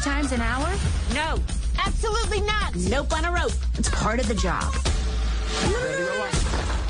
times an hour? No, absolutely not. Nope on a rope. It's part of the job.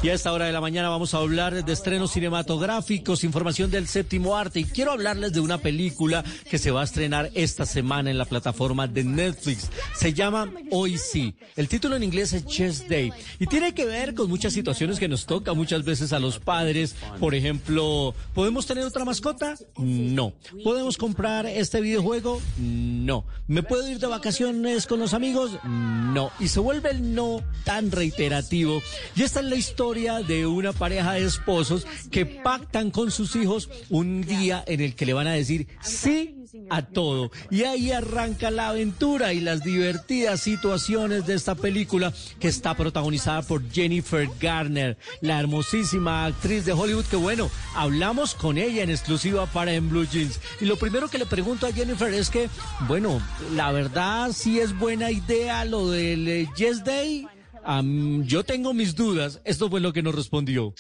Y a esta hora de la mañana vamos a hablar de estrenos cinematográficos, información del séptimo arte. Y quiero hablarles de una película que se va a estrenar esta semana en la plataforma de Netflix. Se llama Hoy sí. El título en inglés es Chess Day. Y tiene que ver con muchas situaciones que nos toca muchas veces a los padres. Por ejemplo, ¿podemos tener otra mascota? No. ¿Podemos comprar este videojuego? No. ¿Me puedo ir de vacaciones con los amigos? No. Y se vuelve el no tan reiterativo. Y esta es la historia de una pareja de esposos que pactan con sus hijos un día en el que le van a decir sí a todo. Y ahí arranca la aventura y las divertidas situaciones de esta película que está protagonizada por Jennifer Garner, la hermosísima actriz de Hollywood que bueno, hablamos con ella en exclusiva para En Blue Jeans. Y lo primero que le pregunto a Jennifer es que, bueno, la verdad si es buena idea lo del eh, Yes Day yo tengo mis dudas. Esto fue lo que nos respondió.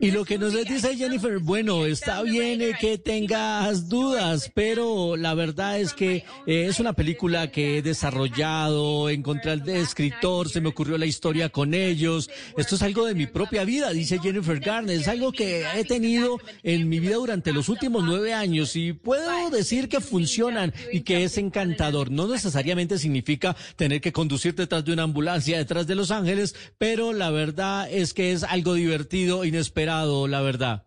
y lo que nos dice Jennifer, bueno, está bien eh, que tengas dudas, pero la verdad es que eh, es una película que he desarrollado, encontré al escritor, se me ocurrió la historia con ellos. Esto es algo de mi propia vida, dice Jennifer Garner. Es algo que he tenido en mi vida durante los últimos nueve años y puedo decir que funcionan y que es encantador. No necesariamente significa tener que conducir detrás de una ambulancia, detrás de Los Ángeles, pero la verdad es que es algo divertido, inesperado, la verdad.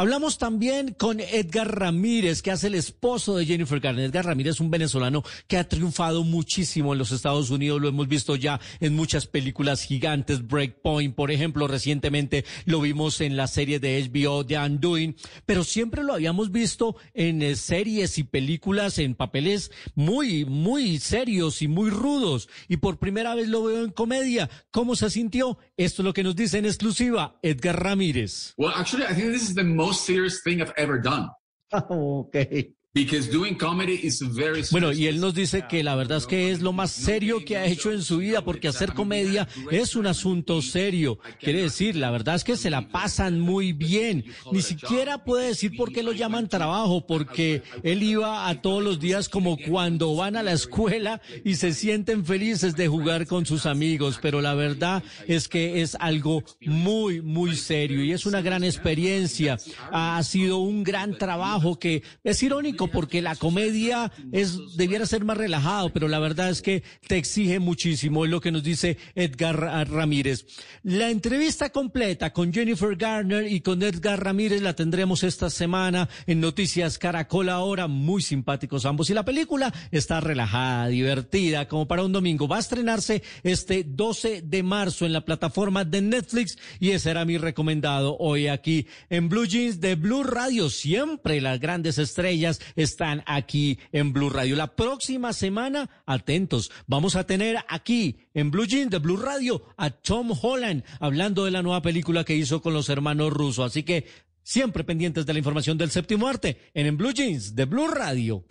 Hablamos también con Edgar Ramírez, que hace el esposo de Jennifer Garner. Edgar Ramírez es un venezolano que ha triunfado muchísimo en los Estados Unidos. Lo hemos visto ya en muchas películas gigantes, Breakpoint, por ejemplo, recientemente lo vimos en la serie de HBO The Undoing, pero siempre lo habíamos visto en eh, series y películas en papeles muy, muy serios y muy rudos. Y por primera vez lo veo en comedia. ¿Cómo se sintió? Esto es lo que nos dice en exclusiva Edgar Ramírez. Well, actually, I think this is the most serious thing I've ever done. Oh, okay. Doing comedy is very bueno, y él nos dice que la verdad es que es lo más serio que ha hecho en su vida, porque hacer comedia es un asunto serio. Quiere decir, la verdad es que se la pasan muy bien. Ni siquiera puede decir por qué lo llaman trabajo, porque él iba a todos los días como cuando van a la escuela y se sienten felices de jugar con sus amigos, pero la verdad es que es algo muy, muy serio y es una gran experiencia. Ha sido un gran trabajo que es irónico porque la comedia es debiera ser más relajado, pero la verdad es que te exige muchísimo, es lo que nos dice Edgar Ramírez. La entrevista completa con Jennifer Garner y con Edgar Ramírez la tendremos esta semana en Noticias Caracol ahora, muy simpáticos ambos y la película está relajada, divertida, como para un domingo. Va a estrenarse este 12 de marzo en la plataforma de Netflix y ese era mi recomendado hoy aquí en Blue Jeans de Blue Radio, siempre las grandes estrellas están aquí en Blue Radio. La próxima semana, atentos, vamos a tener aquí en Blue Jeans de Blue Radio a Tom Holland hablando de la nueva película que hizo con los hermanos rusos. Así que siempre pendientes de la información del séptimo arte en Blue Jeans de Blue Radio.